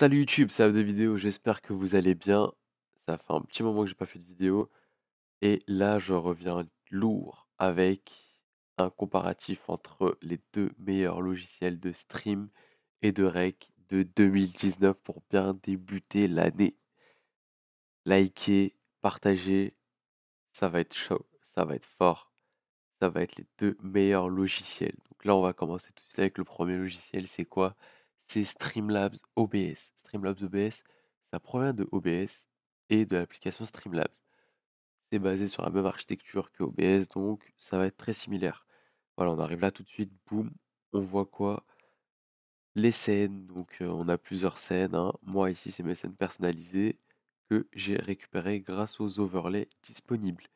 Salut YouTube, c'est de Vidéo, j'espère que vous allez bien. Ça fait un petit moment que j'ai pas fait de vidéo. Et là, je reviens lourd avec un comparatif entre les deux meilleurs logiciels de stream et de rec de 2019 pour bien débuter l'année. Likez, partagez, ça va être chaud, ça va être fort. Ça va être les deux meilleurs logiciels. Donc là, on va commencer tout de suite avec le premier logiciel, c'est quoi c'est Streamlabs OBS. Streamlabs OBS, ça provient de OBS et de l'application Streamlabs. C'est basé sur la même architecture que OBS, donc ça va être très similaire. Voilà, on arrive là tout de suite, boum, on voit quoi Les scènes, donc euh, on a plusieurs scènes. Hein. Moi ici, c'est mes scènes personnalisées que j'ai récupérées grâce aux overlays disponibles.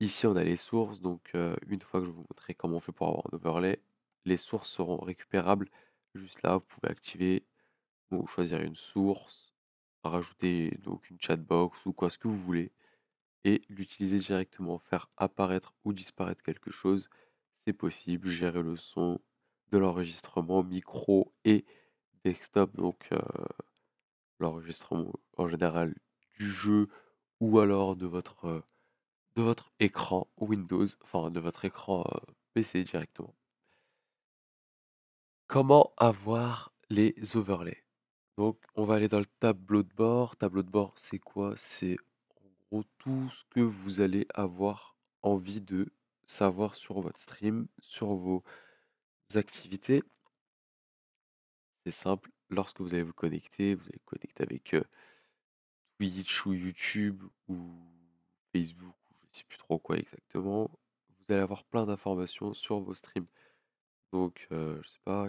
Ici, on a les sources, donc euh, une fois que je vous montrerai comment on fait pour avoir un overlay, les sources seront récupérables Juste là, vous pouvez activer ou choisir une source, rajouter donc une chatbox ou quoi ce que vous voulez et l'utiliser directement, faire apparaître ou disparaître quelque chose, c'est possible, gérer le son de l'enregistrement micro et desktop, donc euh, l'enregistrement en général du jeu ou alors de votre, euh, de votre écran Windows, enfin de votre écran euh, PC directement. Comment avoir les overlays? Donc, on va aller dans le tableau de bord. Tableau de bord, c'est quoi? C'est en gros tout ce que vous allez avoir envie de savoir sur votre stream, sur vos activités. C'est simple, lorsque vous allez vous connecter, vous allez vous connecter avec euh, Twitch ou YouTube ou Facebook, ou je ne sais plus trop quoi exactement. Vous allez avoir plein d'informations sur vos streams. Donc, je euh, je sais pas,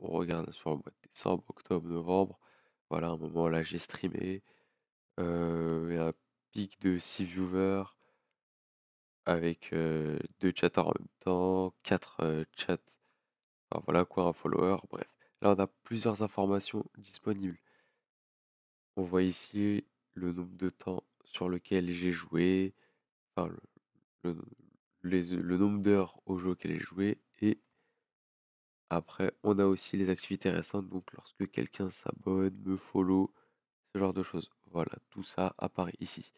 on regarde sur le mois de décembre, octobre, novembre. Voilà, un moment là, j'ai streamé, euh, un pic de 6 viewers avec, euh, deux 2 chatters en même temps, 4, chats. Enfin voilà quoi, un follower, bref. Là, on a plusieurs informations disponibles. On voit ici le nombre de temps sur lequel j'ai joué, enfin le le nombre d'heures au jeu auquel j'ai joué. Après, on a aussi les activités récentes, donc lorsque quelqu'un s'abonne, me follow, ce genre de choses. Voilà, tout ça apparaît ici.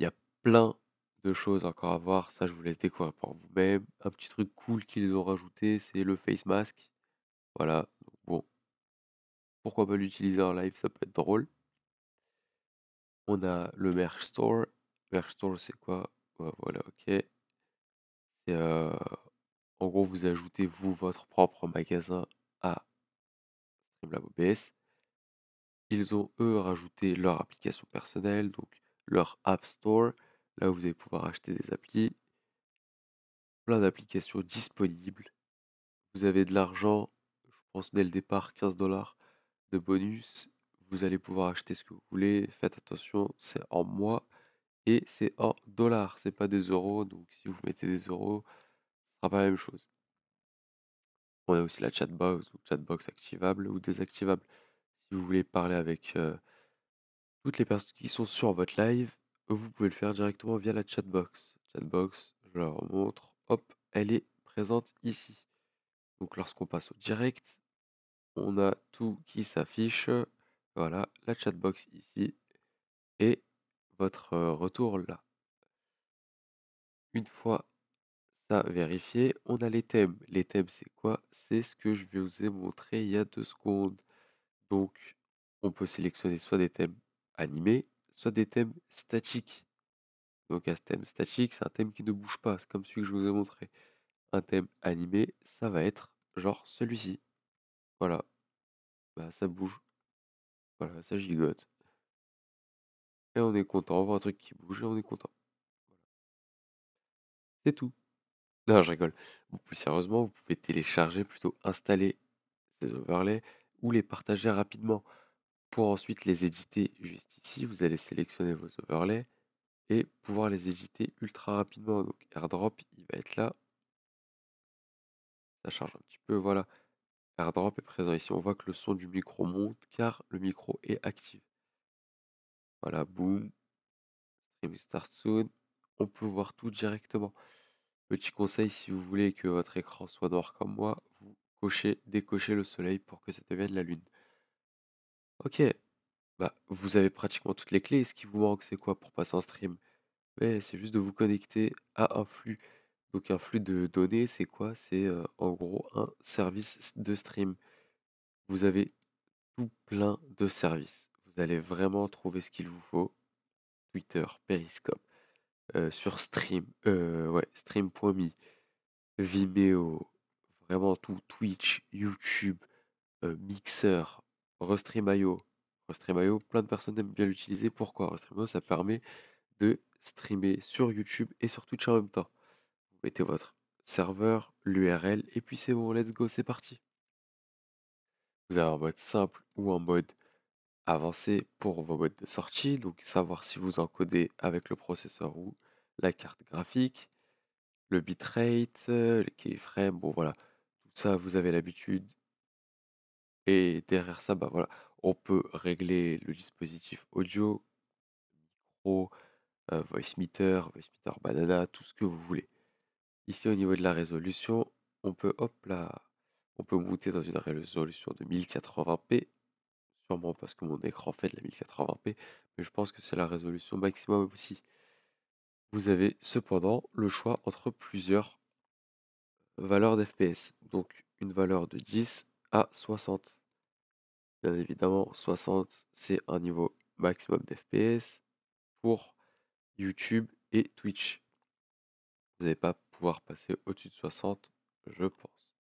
Il y a plein de choses encore à voir, ça je vous laisse découvrir pour vous-même. Un petit truc cool qu'ils ont rajouté, c'est le face mask. Voilà, bon, pourquoi pas l'utiliser en live, ça peut être drôle. On a le merch store. Merch store, c'est quoi Voilà, ok. C'est euh, en gros, vous ajoutez vous votre propre magasin à Streamlab OBS. Ils ont eux rajouté leur application personnelle, donc leur App Store, là où vous allez pouvoir acheter des applis, plein d'applications disponibles. Vous avez de l'argent, je pense dès le départ 15 dollars de bonus. Vous allez pouvoir acheter ce que vous voulez. Faites attention, c'est en mois et c'est en dollars, c'est pas des euros. Donc si vous mettez des euros, pas la même chose. On a aussi la chatbox ou chatbox activable ou désactivable. Si vous voulez parler avec euh, toutes les personnes qui sont sur votre live, vous pouvez le faire directement via la chatbox. Chatbox, je la remontre, hop, elle est présente ici. Donc lorsqu'on passe au direct, on a tout qui s'affiche. Voilà, la chatbox ici et votre euh, retour là. Une fois ça vérifié. On a les thèmes. Les thèmes, c'est quoi? C'est ce que je vous ai il y a deux secondes. Donc, on peut sélectionner soit des thèmes animés, soit des thèmes statiques. Donc, un thème statique, c'est un thème qui ne bouge pas. C'est comme celui que je vous ai montré. Un thème animé, ça va être genre celui-ci. Voilà. Bah, ça bouge. Voilà, ça gigote. Et on est content. On voit un truc qui bouge et on est content. C'est tout. Non, je rigole. plus sérieusement, vous pouvez télécharger, plutôt installer ces overlays ou les partager rapidement. Pour ensuite les éditer juste ici, vous allez sélectionner vos overlays et pouvoir les éditer ultra rapidement. Donc AirDrop, il va être là. Ça charge un petit peu, voilà. AirDrop est présent ici. On voit que le son du micro monte car le micro est actif. Voilà, boom. Stream Start Soon. On peut voir tout directement. Petit conseil, si vous voulez que votre écran soit noir comme moi, vous cochez, décochez le soleil pour que ça devienne la lune. Ok, bah vous avez pratiquement toutes les clés. Ce qui vous manque, c'est quoi pour passer en stream c'est juste de vous connecter à un flux. Donc un flux de données, c'est quoi C'est euh, en gros un service de stream. Vous avez tout plein de services. Vous allez vraiment trouver ce qu'il vous faut. Twitter, Periscope, euh, sur Stream, euh, ouais, Stream.me, Vimeo, vraiment tout, Twitch, YouTube, euh, Mixer, Restream.io. Restream.io, plein de personnes aiment bien l'utiliser. Pourquoi Restream.io, ça permet de streamer sur YouTube et sur Twitch en même temps. Vous mettez votre serveur, l'URL, et puis c'est bon, let's go, c'est parti. Vous avez un mode simple ou un mode Avancer pour vos modes de sortie, donc savoir si vous encodez avec le processeur ou la carte graphique, le bitrate, euh, les keyframes, bon voilà, tout ça vous avez l'habitude. Et derrière ça, bah voilà, on peut régler le dispositif audio, micro, euh, voice meter, voice meter banana, tout ce que vous voulez. Ici au niveau de la résolution, on peut hop là, on peut monter dans une résolution de 1080p Sûrement parce que mon écran fait de la 1080p, mais je pense que c'est la résolution maximum aussi. Vous avez cependant le choix entre plusieurs valeurs d'FPS, donc une valeur de 10 à 60. Bien évidemment, 60 c'est un niveau maximum d'FPS pour YouTube et Twitch. Vous n'allez pas pouvoir passer au-dessus de 60, je pense.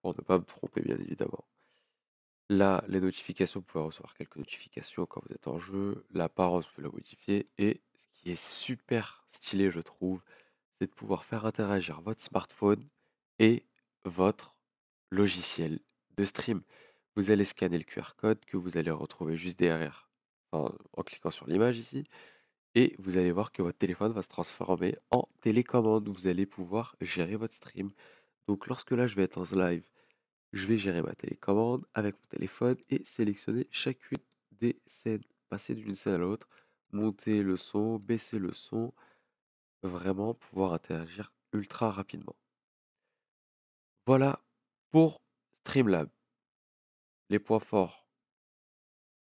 Pour ne pas me tromper, bien évidemment. Là, les notifications, vous pouvez recevoir quelques notifications quand vous êtes en jeu. L'apparence, vous pouvez la modifier. Et ce qui est super stylé, je trouve, c'est de pouvoir faire interagir votre smartphone et votre logiciel de stream. Vous allez scanner le QR code que vous allez retrouver juste derrière en, cliquant sur l'image ici. Et vous allez voir que votre téléphone va se transformer en télécommande. Vous allez pouvoir gérer votre stream. Donc lorsque là, je vais être en live je vais gérer ma télécommande avec mon téléphone et sélectionner chacune des scènes, passer d'une scène à l'autre, monter le son, baisser le son, vraiment pouvoir interagir ultra rapidement. Voilà pour Streamlab. Les points forts,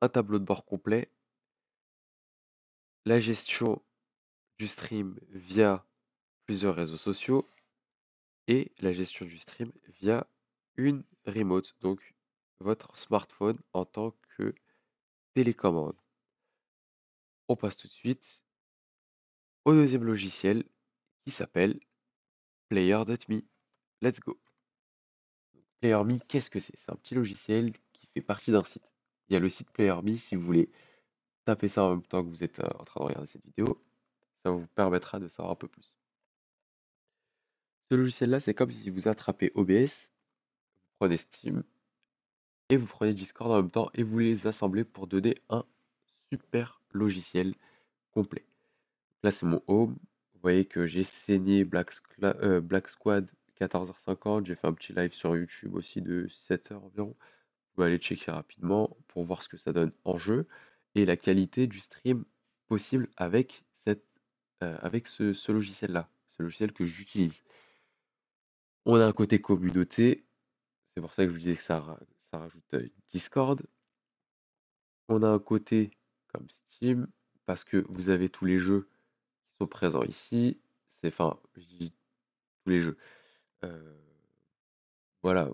un tableau de bord complet, la gestion du stream via plusieurs réseaux sociaux et la gestion du stream via une remote, donc votre smartphone en tant que télécommande. On passe tout de suite au deuxième logiciel qui s'appelle Player.me. Let's go. Player.me, qu'est-ce que c'est C'est un petit logiciel qui fait partie d'un site. Il y a le site Player.me si vous voulez taper ça en même temps que vous êtes euh, en train de regarder cette vidéo. Ça vous permettra de savoir un peu plus. Ce logiciel-là, c'est comme si vous attrapez OBS Steam et vous prenez Discord en même temps et vous les assemblez pour donner un super logiciel complet. Là, c'est mon home. Vous voyez que j'ai saigné Black, euh, Black Squad 14h50. J'ai fait un petit live sur YouTube aussi de 7h environ. Vous vais aller checker rapidement pour voir ce que ça donne en jeu et la qualité du stream possible avec, cette, euh, avec ce, ce logiciel-là. Ce logiciel que j'utilise. On a un côté communauté c'est pour ça que je vous disais que ça, ça rajoute Discord. On a un côté comme Steam, parce que vous avez tous les jeux qui sont présents ici. C'est, enfin, je dis tous les jeux. voilà,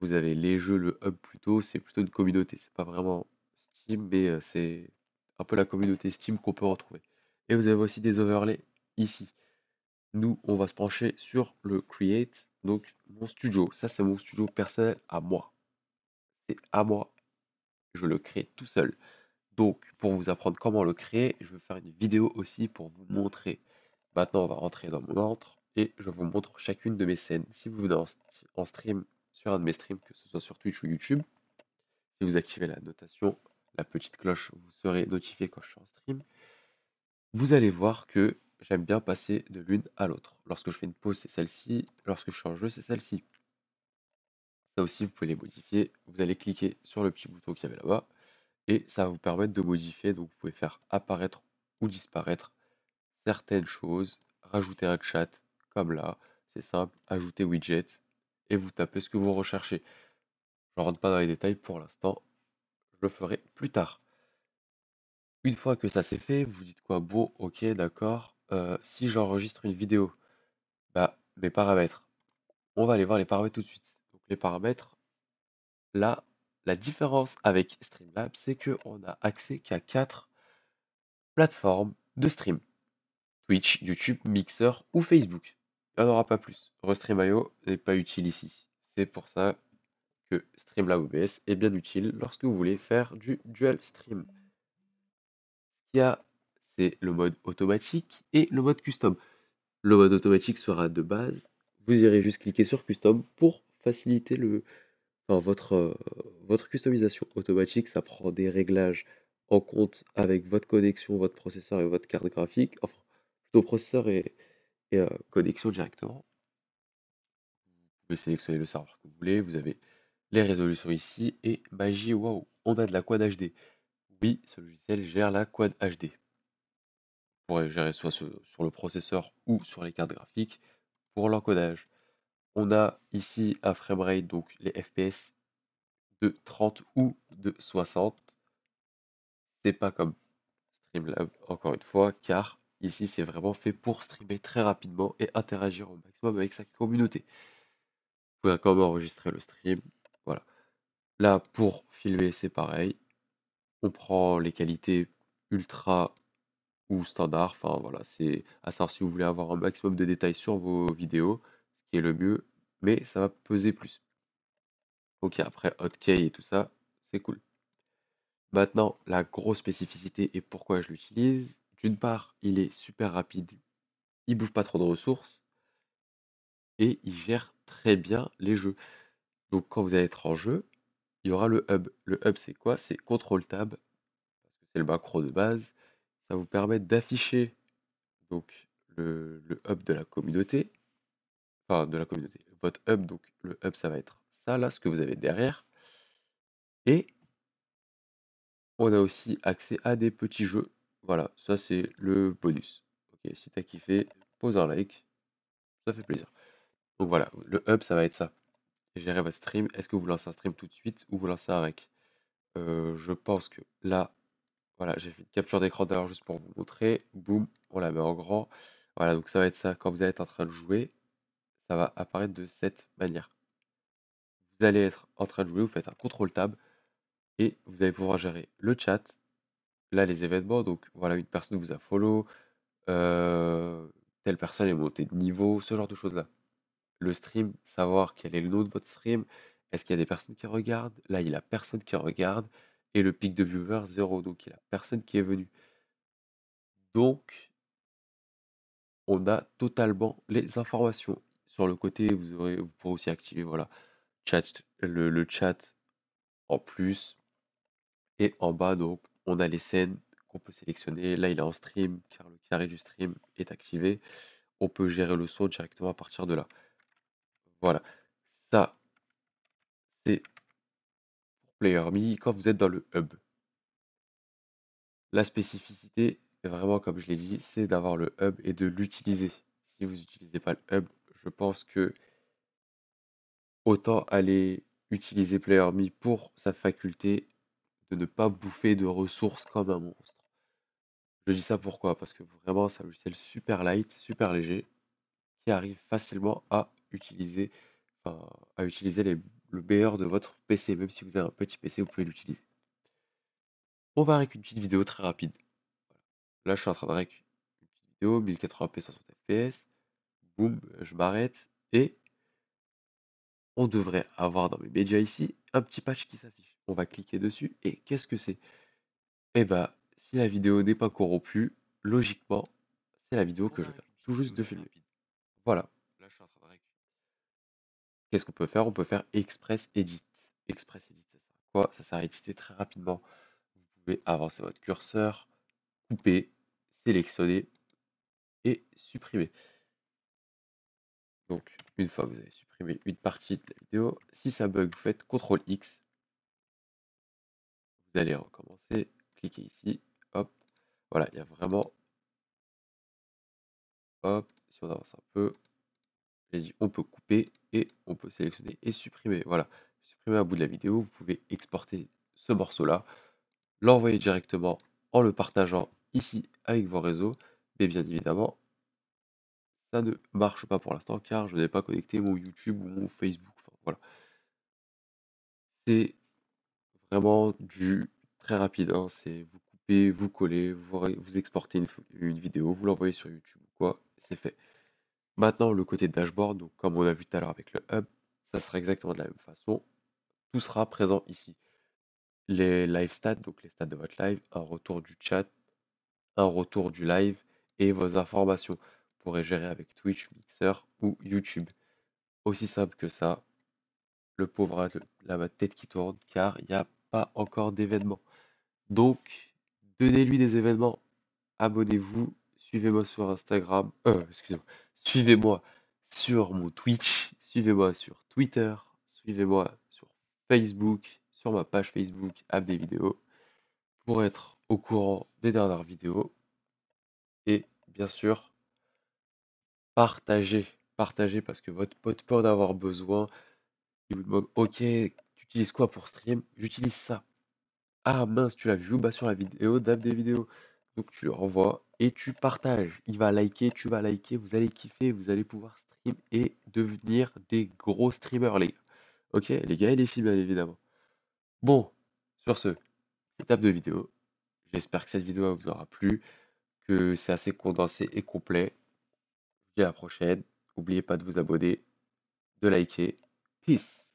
vous avez les jeux, le hub plutôt, c'est plutôt une communauté. C'est pas vraiment Steam, mais c'est un peu la communauté Steam qu'on peut retrouver. Et vous avez aussi des overlays ici. Nous, on va se pencher sur le Create donc, mon studio, ça c'est mon studio personnel à moi. C'est à moi. Je le crée tout seul. Donc, pour vous apprendre comment le créer, je vais faire une vidéo aussi pour vous montrer. Maintenant, on va rentrer dans mon entre et je vous montre chacune de mes scènes. Si vous venez en stream, sur un de mes streams, que ce soit sur Twitch ou YouTube, si vous activez la notation, la petite cloche, vous serez notifié quand je suis en stream. Vous allez voir que j'aime bien passer de l'une à l'autre. Lorsque je fais une pause, c'est celle-ci. Lorsque je change en jeu, c'est celle-ci. Ça aussi, vous pouvez les modifier. Vous allez cliquer sur le petit bouton qu'il y avait là-bas et ça va vous permettre de modifier. Donc, vous pouvez faire apparaître ou disparaître certaines choses, rajouter un chat comme là. C'est simple, ajouter widget et vous tapez ce que vous recherchez. Je ne rentre pas dans les détails pour l'instant, je le ferai plus tard. Une fois que ça c'est fait, vous dites quoi Bon, ok, d'accord, euh, si j'enregistre une vidéo, bah, mes paramètres. On va aller voir les paramètres tout de suite. Donc les paramètres, là, la différence avec Streamlab, c'est qu'on a accès qu'à quatre plateformes de stream. Twitch, YouTube, Mixer ou Facebook. Il n'y en aura pas plus. Restream.io n'est pas utile ici. C'est pour ça que Streamlab OBS est bien utile lorsque vous voulez faire du dual stream. y a le mode automatique et le mode custom. Le mode automatique sera de base. Vous irez juste cliquer sur custom pour faciliter le, enfin, votre, euh, votre customisation automatique. Ça prend des réglages en compte avec votre connexion, votre processeur et votre carte graphique. Enfin, plutôt processeur et, euh, connexion directement. Vous pouvez sélectionner le serveur que vous voulez. Vous avez les résolutions ici et magie, waouh, on a de la Quad HD. Oui, ce logiciel gère la Quad HD gérer soit sur le processeur ou sur les cartes graphiques pour l'encodage. On a ici un rate donc les FPS de 30 ou de 60. C'est pas comme Streamlab, encore une fois, car ici c'est vraiment fait pour streamer très rapidement et interagir au maximum avec sa communauté. Vous pouvez quand enregistrer le stream. Voilà. Là, pour filmer, c'est pareil. On prend les qualités ultra standard. Enfin voilà, c'est à savoir si vous voulez avoir un maximum de détails sur vos vidéos, ce qui est le mieux, mais ça va peser plus. Ok, après hotkey et tout ça, c'est cool. Maintenant, la grosse spécificité et pourquoi je l'utilise. D'une part, il est super rapide, il bouffe pas trop de ressources et il gère très bien les jeux. Donc quand vous allez être en jeu, il y aura le hub. Le hub c'est quoi C'est contrôle tab, parce que c'est le macro de base vous permettre d'afficher donc le, hub de la communauté, enfin de la communauté, votre hub, donc le hub ça va être ça là, ce que vous avez derrière. Et on a aussi accès à des petits jeux. Voilà, ça c'est le bonus. Ok, si t'as kiffé, pose un like, ça fait plaisir. Donc voilà, le hub ça va être ça. Gérer votre stream, est-ce que vous lancez un stream tout de suite ou vous lancez avec euh, Je pense que là, voilà, j'ai fait une capture d'écran d'ailleurs juste pour vous montrer. Boum, on la met en grand. Voilà, donc ça va être ça. Quand vous allez être en train de jouer, ça va apparaître de cette manière. Vous allez être en train de jouer, vous faites un contrôle tab et vous allez pouvoir gérer le chat, là les événements. Donc voilà, une personne vous a follow, euh, telle personne est montée de niveau, ce genre de choses là. Le stream, savoir quel est le nom de votre stream, est-ce qu'il y a des personnes qui regardent, là il y a personne qui regarde et le pic de viewers zéro, Donc il n'y a personne qui est venu. Donc on a totalement les informations. Sur le côté, vous, aurez, vous pourrez aussi activer voilà, chat, le, le chat en plus. Et en bas, donc, on a les scènes qu'on peut sélectionner. Là, il est en stream, car le carré du stream est activé. On peut gérer le son directement à partir de là. Voilà. Ça, c'est PlayerMe quand vous êtes dans le hub. La spécificité, c'est vraiment comme je l'ai dit, c'est d'avoir le hub et de l'utiliser. Si vous n'utilisez pas le hub, je pense que autant aller utiliser Me pour sa faculté de ne pas bouffer de ressources comme un monstre. Je dis ça pourquoi Parce que vraiment, c'est un logiciel super light, super léger, qui arrive facilement à utiliser, enfin, à utiliser les le meilleur de votre PC. Même si vous avez un petit PC, vous pouvez l'utiliser. On va avec une petite vidéo très rapide. Là, je suis en train de avec une petite vidéo, 1080p 60 fps. Boum, je m'arrête. Et on devrait avoir dans mes médias ici un petit patch qui s'affiche. On va cliquer dessus. Et qu'est-ce que c'est Eh bah, si la vidéo n'est pas corrompue, logiquement, c'est la vidéo que je viens tout juste de filmer. Voilà. Qu'est-ce qu'on peut faire? On peut faire express edit. Express edit, ça sert à quoi? Ça sert à éditer très rapidement. Vous pouvez avancer votre curseur, couper, sélectionner et supprimer. Donc, une fois que vous avez supprimé une partie de la vidéo, si ça bug, vous faites CTRL X. Vous allez recommencer, cliquez ici, hop. Voilà, il y a vraiment... Hop, si on avance un peu, on peut couper, et on peut sélectionner et supprimer. Voilà, supprimer à bout de la vidéo, vous pouvez exporter ce morceau-là, l'envoyer directement en le partageant ici avec vos réseaux, mais bien évidemment, ça ne marche pas pour l'instant car je n'ai pas connecté mon YouTube ou mon Facebook. voilà. C'est vraiment du très rapide, hein. c'est vous coupez, vous collez, vous, vous exportez une, une vidéo, vous l'envoyez sur YouTube, quoi, c'est fait. Maintenant, le côté dashboard, donc comme on a vu tout à l'heure avec le hub, ça sera exactement de la même façon. Tout sera présent ici. Les live stats, donc les stats de votre live, un retour du chat, un retour du live et vos informations. Vous pourrez gérer avec Twitch, Mixer ou YouTube. Aussi simple que ça. Le pauvre là la tête qui tourne car il n'y a pas encore d'événement. Donc, donnez-lui des événements. Abonnez-vous. Suivez-moi sur Instagram. Euh, excusez-moi Suivez-moi sur mon Twitch, suivez-moi sur Twitter, suivez-moi sur Facebook, sur ma page Facebook App des vidéos pour être au courant des dernières vidéos. Et bien sûr, partagez, partagez parce que votre pote peut en avoir besoin. Il vous demande OK, tu utilises quoi pour stream J'utilise ça. Ah mince, tu l'as vu bas sur la vidéo d'App des vidéos. Donc tu le renvoies et tu partages. Il va liker, tu vas liker, vous allez kiffer, vous allez pouvoir stream et devenir des gros streamers, les gars. Ok, les gars et les filles, bien évidemment. Bon, sur ce, étape de vidéo. J'espère que cette vidéo vous aura plu, que c'est assez condensé et complet. Je la prochaine. N'oubliez pas de vous abonner, de liker. Peace